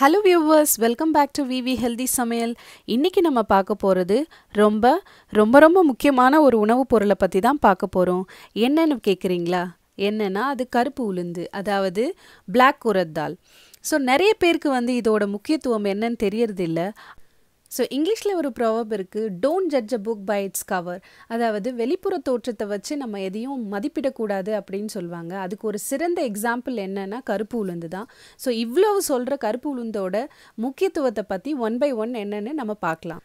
hello viewers welcome back to விவி healthy சமையல் இன்றைக்கி நம்ம பார்க்க போகிறது ரொம்ப ரொம்ப ரொம்ப முக்கியமான ஒரு உணவுப் பொருளை பற்றி தான் பார்க்க போகிறோம் என்னென்னு கேட்குறீங்களா என்னென்னா அது கருப்பு உளுந்து அதாவது பிளாக் உரத்தால் ஸோ நிறைய பேருக்கு வந்து இதோட முக்கியத்துவம் என்னன்னு தெரியறதில்ல ஸோ இங்கிலீஷில் ஒரு ப்ராவப் இருக்குது don't judge a book by its cover அதாவது வெளிப்புற தோற்றத்தை வச்சு நம்ம எதையும் மதிப்பிடக்கூடாது அப்படின்னு சொல்லுவாங்க அதுக்கு ஒரு சிறந்த எக்ஸாம்பிள் என்னென்னா கருப்பு உளுந்து தான் ஸோ இவ்வளவு சொல்கிற கருப்பு உளுந்தோட முக்கியத்துவத்தை பற்றி ஒன் பை ஒன் என்னென்னு நம்ம பார்க்கலாம்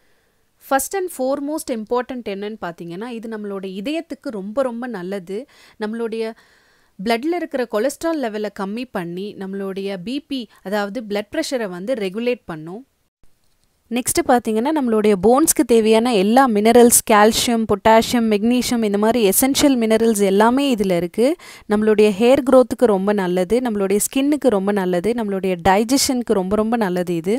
ஃபஸ்ட் அண்ட் ஃபோர்மோஸ்ட் இம்பார்ட்டண்ட் என்னன்னு பார்த்தீங்கன்னா இது நம்மளோட இதயத்துக்கு ரொம்ப ரொம்ப நல்லது நம்மளுடைய பிளட்டில் இருக்கிற கொலஸ்ட்ரால் லெவலை கம்மி பண்ணி நம்மளுடைய பிபி அதாவது பிளட் ப்ரெஷரை வந்து ரெகுலேட் பண்ணும் நெக்ஸ்ட்டு பார்த்தீங்கன்னா நம்மளுடைய போன்ஸ்க்கு தேவையான எல்லா மினரல்ஸ் கால்சியம் பொட்டாசியம் மெக்னீஷியம் இந்த மாதிரி எசென்ஷியல் மினரல்ஸ் எல்லாமே இதில் இருக்குது நம்மளுடைய ஹேர் க்ரோத்துக்கு ரொம்ப நல்லது நம்மளுடைய ஸ்கின்னுக்கு ரொம்ப நல்லது நம்மளுடைய டைஜஷனுக்கு ரொம்ப ரொம்ப நல்லது இது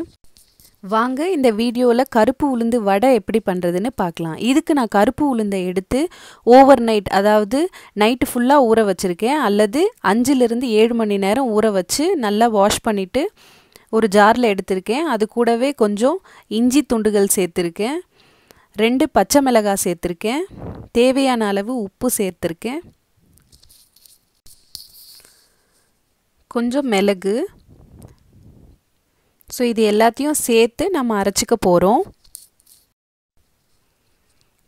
வாங்க இந்த வீடியோவில் கருப்பு உளுந்து வடை எப்படி பண்ணுறதுன்னு பார்க்கலாம் இதுக்கு நான் கருப்பு உளுந்தை எடுத்து ஓவர் நைட் அதாவது நைட்டு ஃபுல்லாக ஊற வச்சுருக்கேன் அல்லது அஞ்சுலேருந்து ஏழு மணி நேரம் ஊற வச்சு நல்லா வாஷ் பண்ணிவிட்டு ஒரு ஜாரில் எடுத்திருக்கேன் அது கூடவே கொஞ்சம் இஞ்சி துண்டுகள் சேர்த்துருக்கேன் ரெண்டு பச்சை மிளகாய் சேர்த்துருக்கேன் தேவையான அளவு உப்பு சேர்த்துருக்கேன் கொஞ்சம் மிளகு ஸோ இது எல்லாத்தையும் சேர்த்து நம்ம அரைச்சிக்க போகிறோம்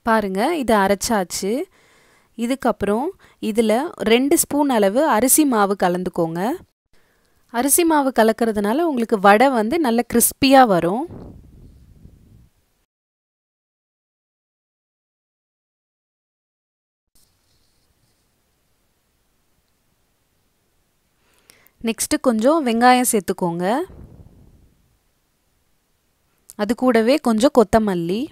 பாருங்கள் இது அரைச்சாச்சு இதுக்கப்புறம் இதில் ரெண்டு ஸ்பூன் அளவு அரிசி மாவு கலந்துக்கோங்க அரிசி மாவு கலக்கிறதுனால உங்களுக்கு வடை வந்து நல்ல கிறிஸ்பியாக வரும் நெக்ஸ்ட்டு கொஞ்சம் வெங்காயம் சேர்த்துக்கோங்க அது கூடவே கொஞ்சம் கொத்தமல்லி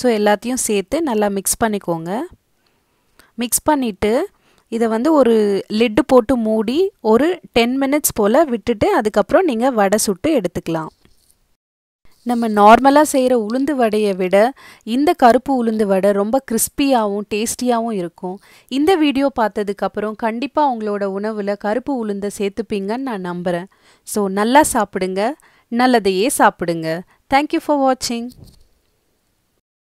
ஸோ எல்லாத்தையும் சேர்த்து நல்லா மிக்ஸ் பண்ணிக்கோங்க மிக்ஸ் பண்ணிவிட்டு இதை வந்து ஒரு லிட்டு போட்டு மூடி ஒரு டென் மினிட்ஸ் போல் விட்டுட்டு அதுக்கப்புறம் நீங்கள் வடை சுட்டு எடுத்துக்கலாம் நம்ம நார்மலாக செய்கிற உளுந்து வடையை விட இந்த கருப்பு உளுந்து வடை ரொம்ப கிறிஸ்பியாகவும் டேஸ்டியாகவும் இருக்கும் இந்த வீடியோ பார்த்ததுக்கப்புறம் கண்டிப்பாக உங்களோட உணவில் கருப்பு உளுந்தை சேர்த்துப்பீங்கன்னு நான் நம்புகிறேன் ஸோ நல்லா சாப்பிடுங்க நல்லதையே சாப்பிடுங்க தேங்க்யூ ஃபார் வாட்சிங்